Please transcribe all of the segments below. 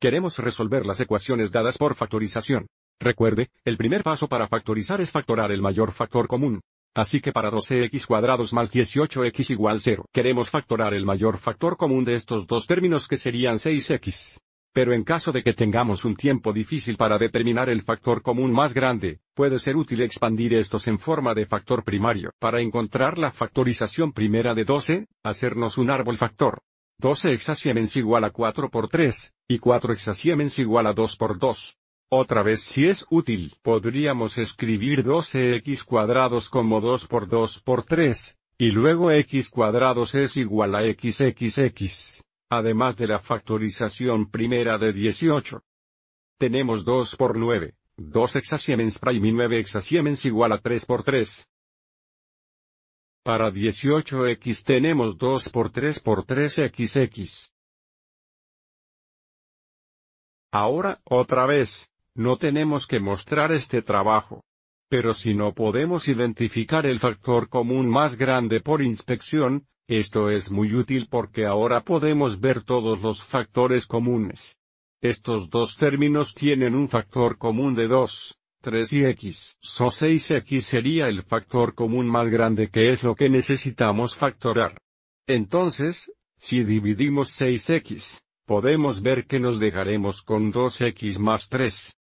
Queremos resolver las ecuaciones dadas por factorización. Recuerde, el primer paso para factorizar es factorar el mayor factor común. Así que para 12x cuadrados más 18x igual 0, queremos factorar el mayor factor común de estos dos términos que serían 6x. Pero en caso de que tengamos un tiempo difícil para determinar el factor común más grande, puede ser útil expandir estos en forma de factor primario para encontrar la factorización primera de 12, hacernos un árbol factor. 12 hexasiemens igual a 4 por 3, y 4 hexasiemens igual a 2 por 2. Otra vez si es útil, podríamos escribir 12x cuadrados como 2 por 2 por 3, y luego x cuadrados es igual a xxx, además de la factorización primera de 18. Tenemos 2 por 9, 2 hexasiemens prime y 9 hexasiemens igual a 3 por 3, para 18x tenemos 2 por 3 por 3xx. Ahora, otra vez, no tenemos que mostrar este trabajo. Pero si no podemos identificar el factor común más grande por inspección, esto es muy útil porque ahora podemos ver todos los factores comunes. Estos dos términos tienen un factor común de 2. 3 y x. So 6x sería el factor común más grande que es lo que necesitamos factorar. Entonces, si dividimos 6x, podemos ver que nos dejaremos con 2x más 3.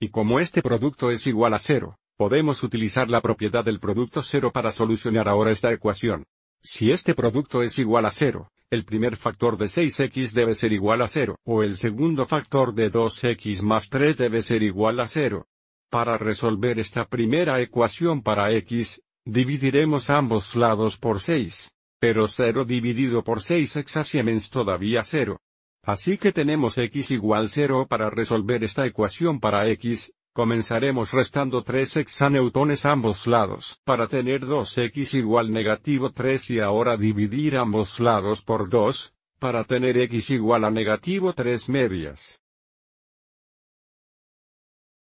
Y como este producto es igual a 0, podemos utilizar la propiedad del producto 0 para solucionar ahora esta ecuación. Si este producto es igual a 0, el primer factor de 6x debe ser igual a 0, o el segundo factor de 2x más 3 debe ser igual a 0. Para resolver esta primera ecuación para x, dividiremos ambos lados por 6. Pero 0 dividido por 6 exasiemens todavía 0. Así que tenemos x igual 0 para resolver esta ecuación para x, Comenzaremos restando 3 hexaneutones ambos lados para tener 2x igual negativo 3 y ahora dividir ambos lados por 2, para tener x igual a negativo 3 medias.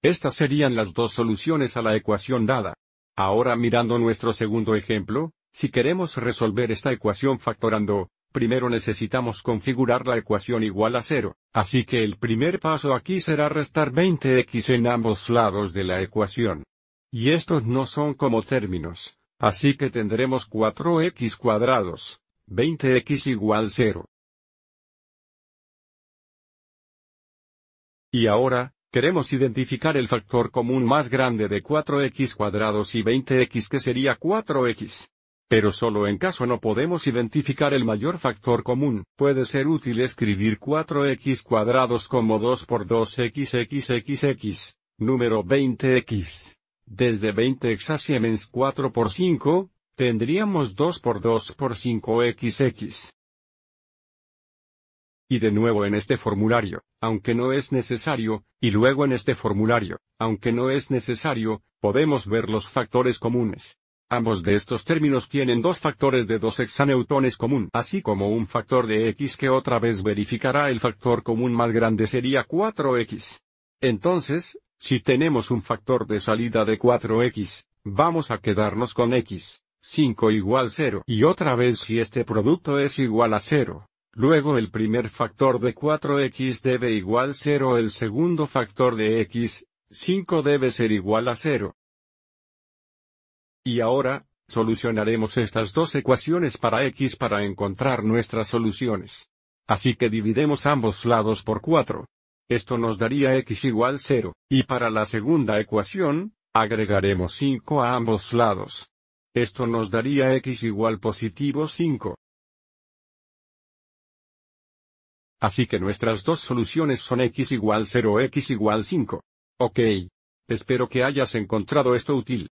Estas serían las dos soluciones a la ecuación dada. Ahora mirando nuestro segundo ejemplo, si queremos resolver esta ecuación factorando primero necesitamos configurar la ecuación igual a cero, así que el primer paso aquí será restar 20x en ambos lados de la ecuación. Y estos no son como términos, así que tendremos 4x cuadrados, 20x igual 0. Y ahora, queremos identificar el factor común más grande de 4x cuadrados y 20x que sería 4x. Pero solo en caso no podemos identificar el mayor factor común, puede ser útil escribir 4x cuadrados como 2 por 2xxxx, número 20x. Desde 20 exasiemens 4 por 5, tendríamos 2 por 2 por 5xx. Y de nuevo en este formulario, aunque no es necesario, y luego en este formulario, aunque no es necesario, podemos ver los factores comunes. Ambos de estos términos tienen dos factores de dos hexaneutones común, así como un factor de x que otra vez verificará el factor común más grande sería 4x. Entonces, si tenemos un factor de salida de 4x, vamos a quedarnos con x, 5 igual 0 y otra vez si este producto es igual a 0. Luego el primer factor de 4x debe igual 0, el segundo factor de x, 5 debe ser igual a 0. Y ahora, solucionaremos estas dos ecuaciones para x para encontrar nuestras soluciones. Así que dividemos ambos lados por 4. Esto nos daría x igual 0, y para la segunda ecuación, agregaremos 5 a ambos lados. Esto nos daría x igual positivo 5. Así que nuestras dos soluciones son x igual 0 x igual 5. Ok. Espero que hayas encontrado esto útil.